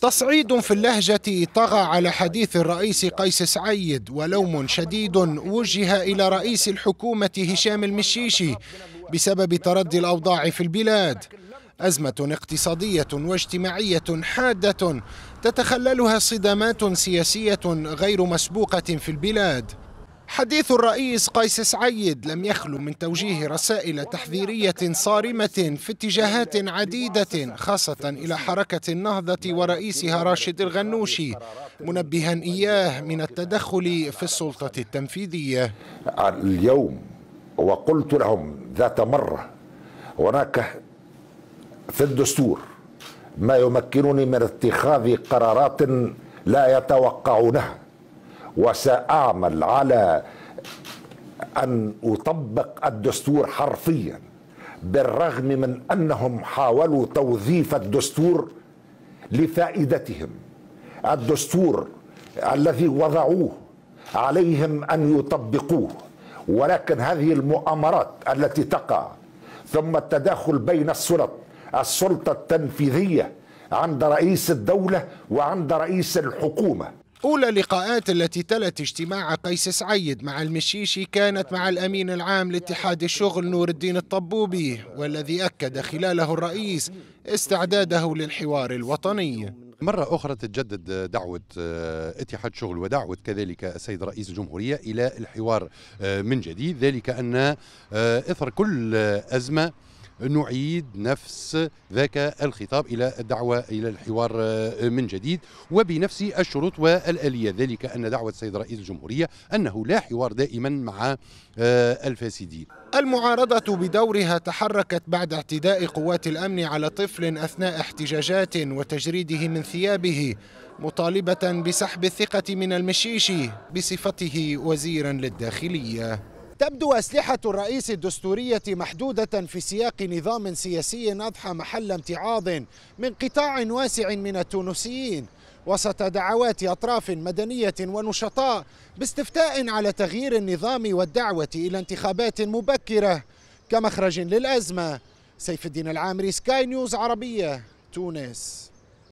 تصعيد في اللهجة طغى على حديث الرئيس قيس سعيد ولوم شديد وجه إلى رئيس الحكومة هشام المشيشي بسبب تردي الأوضاع في البلاد أزمة اقتصادية واجتماعية حادة تتخللها صدامات سياسية غير مسبوقة في البلاد حديث الرئيس قيس سعيد لم يخلو من توجيه رسائل تحذيرية صارمة في اتجاهات عديدة خاصة إلى حركة النهضة ورئيسها راشد الغنوشي منبها إياه من التدخل في السلطة التنفيذية اليوم وقلت لهم ذات مرة هناك في الدستور ما يمكنني من اتخاذ قرارات لا يتوقعونها وساعمل على ان اطبق الدستور حرفيا بالرغم من انهم حاولوا توظيف الدستور لفائدتهم الدستور الذي وضعوه عليهم ان يطبقوه ولكن هذه المؤامرات التي تقع ثم التداخل بين السلط السلطه التنفيذيه عند رئيس الدوله وعند رئيس الحكومه أولى لقاءات التي تلت اجتماع قيس سعيد مع المشيشي كانت مع الأمين العام لاتحاد الشغل نور الدين الطبوبي والذي أكد خلاله الرئيس استعداده للحوار الوطني مرة أخرى تتجدد دعوة آه، اتحاد شغل ودعوة كذلك السيد رئيس الجمهورية إلى الحوار آه، من جديد ذلك أن آه، إثر كل أزمة نعيد نفس ذاك الخطاب إلى الدعوة إلى الحوار آه، من جديد وبنفس الشروط والآلية ذلك أن دعوة السيد رئيس الجمهورية أنه لا حوار دائما مع آه، الفاسدين المعارضة بدورها تحركت بعد اعتداء قوات الأمن على طفل أثناء احتجاجات وتجريده من ثيابه مطالبة بسحب الثقة من المشيشي بصفته وزيرا للداخلية تبدو أسلحة الرئيس الدستورية محدودة في سياق نظام سياسي أضحى محل امتعاض من قطاع واسع من التونسيين وسط دعوات أطراف مدنية ونشطاء باستفتاء على تغيير النظام والدعوة إلى انتخابات مبكرة كمخرج للأزمة سيف الدين العامري سكاي نيوز عربية تونس